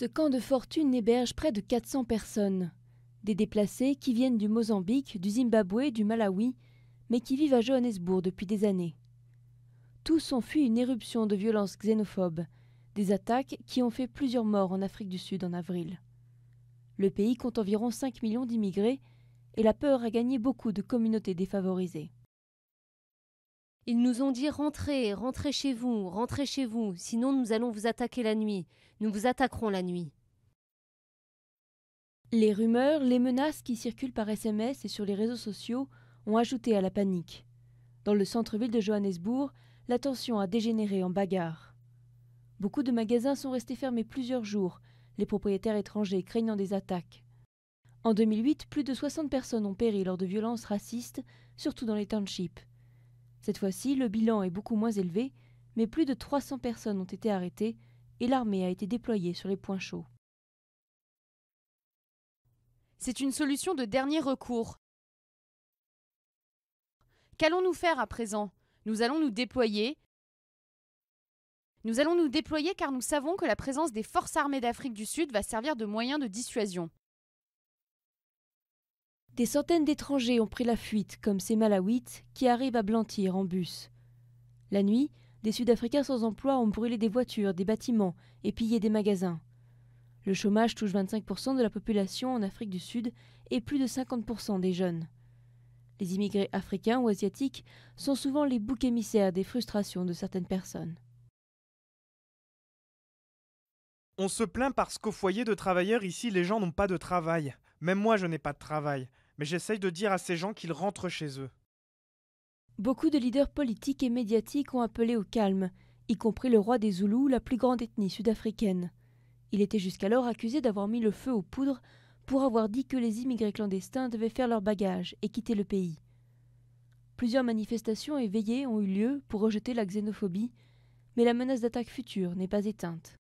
Ce camp de fortune héberge près de 400 personnes, des déplacés qui viennent du Mozambique, du Zimbabwe, du Malawi, mais qui vivent à Johannesburg depuis des années. Tous ont fui une éruption de violences xénophobes, des attaques qui ont fait plusieurs morts en Afrique du Sud en avril. Le pays compte environ 5 millions d'immigrés et la peur a gagné beaucoup de communautés défavorisées. Ils nous ont dit rentrez, rentrez chez vous, rentrez chez vous, sinon nous allons vous attaquer la nuit, nous vous attaquerons la nuit. Les rumeurs, les menaces qui circulent par SMS et sur les réseaux sociaux ont ajouté à la panique. Dans le centre-ville de Johannesburg, la tension a dégénéré en bagarre. Beaucoup de magasins sont restés fermés plusieurs jours, les propriétaires étrangers craignant des attaques. En 2008, plus de 60 personnes ont péri lors de violences racistes, surtout dans les townships. Cette fois-ci, le bilan est beaucoup moins élevé, mais plus de 300 personnes ont été arrêtées et l'armée a été déployée sur les points chauds. C'est une solution de dernier recours. Qu'allons-nous faire à présent Nous allons nous déployer. Nous allons nous déployer car nous savons que la présence des forces armées d'Afrique du Sud va servir de moyen de dissuasion. Des centaines d'étrangers ont pris la fuite, comme ces Malawites qui arrivent à Blantyre en bus. La nuit, des Sud-Africains sans emploi ont brûlé des voitures, des bâtiments et pillé des magasins. Le chômage touche 25% de la population en Afrique du Sud et plus de 50% des jeunes. Les immigrés africains ou asiatiques sont souvent les boucs émissaires des frustrations de certaines personnes. On se plaint parce qu'au foyer de travailleurs ici, les gens n'ont pas de travail. Même moi, je n'ai pas de travail mais j'essaye de dire à ces gens qu'ils rentrent chez eux. Beaucoup de leaders politiques et médiatiques ont appelé au calme, y compris le roi des Zoulous, la plus grande ethnie sud-africaine. Il était jusqu'alors accusé d'avoir mis le feu aux poudres pour avoir dit que les immigrés clandestins devaient faire leurs bagages et quitter le pays. Plusieurs manifestations éveillées ont eu lieu pour rejeter la xénophobie, mais la menace d'attaque future n'est pas éteinte.